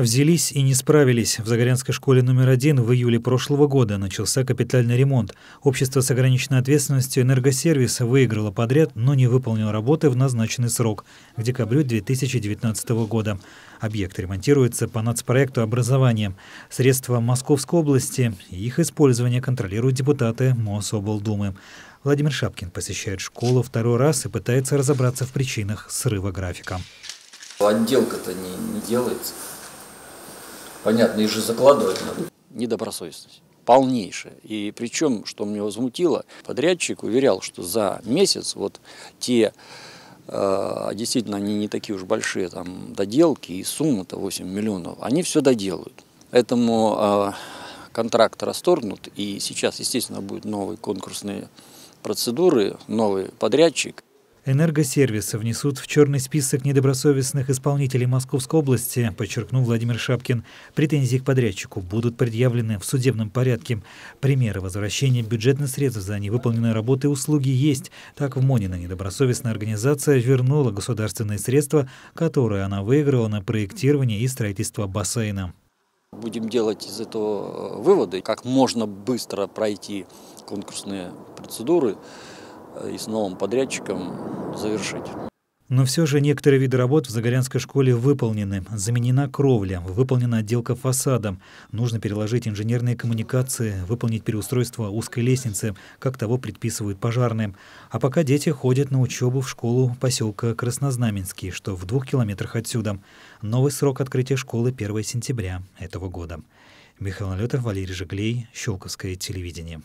Взялись и не справились. В Загорянской школе номер один в июле прошлого года начался капитальный ремонт. Общество с ограниченной ответственностью «Энергосервис» выиграло подряд, но не выполнило работы в назначенный срок – к декабрю 2019 года. Объект ремонтируется по нацпроекту образования. Средства Московской области и их использование контролируют депутаты Мособлдумы. Владимир Шапкин посещает школу второй раз и пытается разобраться в причинах срыва графика. Отделка-то не, не делается понятно, их же закладывать надо. Недобросовестность полнейшая. И причем, что меня возмутило, подрядчик уверял, что за месяц вот те, э, действительно, они не такие уж большие там доделки, и сумма-то 8 миллионов, они все доделают. Поэтому э, контракт расторгнут, и сейчас, естественно, будет новые конкурсные процедуры, новый подрядчик – Энергосервисы внесут в черный список недобросовестных исполнителей Московской области, подчеркнул Владимир Шапкин. Претензии к подрядчику будут предъявлены в судебном порядке. Примеры возвращения бюджетных средств за невыполненные работы и услуги есть. Так в Монина недобросовестная организация вернула государственные средства, которые она выиграла на проектирование и строительство бассейна. Будем делать из этого э, выводы, как можно быстро пройти конкурсные процедуры э, и с новым подрядчиком завершить. Но все же некоторые виды работ в Загорянской школе выполнены. Заменена кровля, выполнена отделка фасадом. Нужно переложить инженерные коммуникации, выполнить переустройство узкой лестницы, как того предписывают пожарные. А пока дети ходят на учебу в школу поселка Краснознаменский, что в двух километрах отсюда. Новый срок открытия школы 1 сентября этого года. Михаил Налетов, Валерий Жиглей, Щелковское телевидение.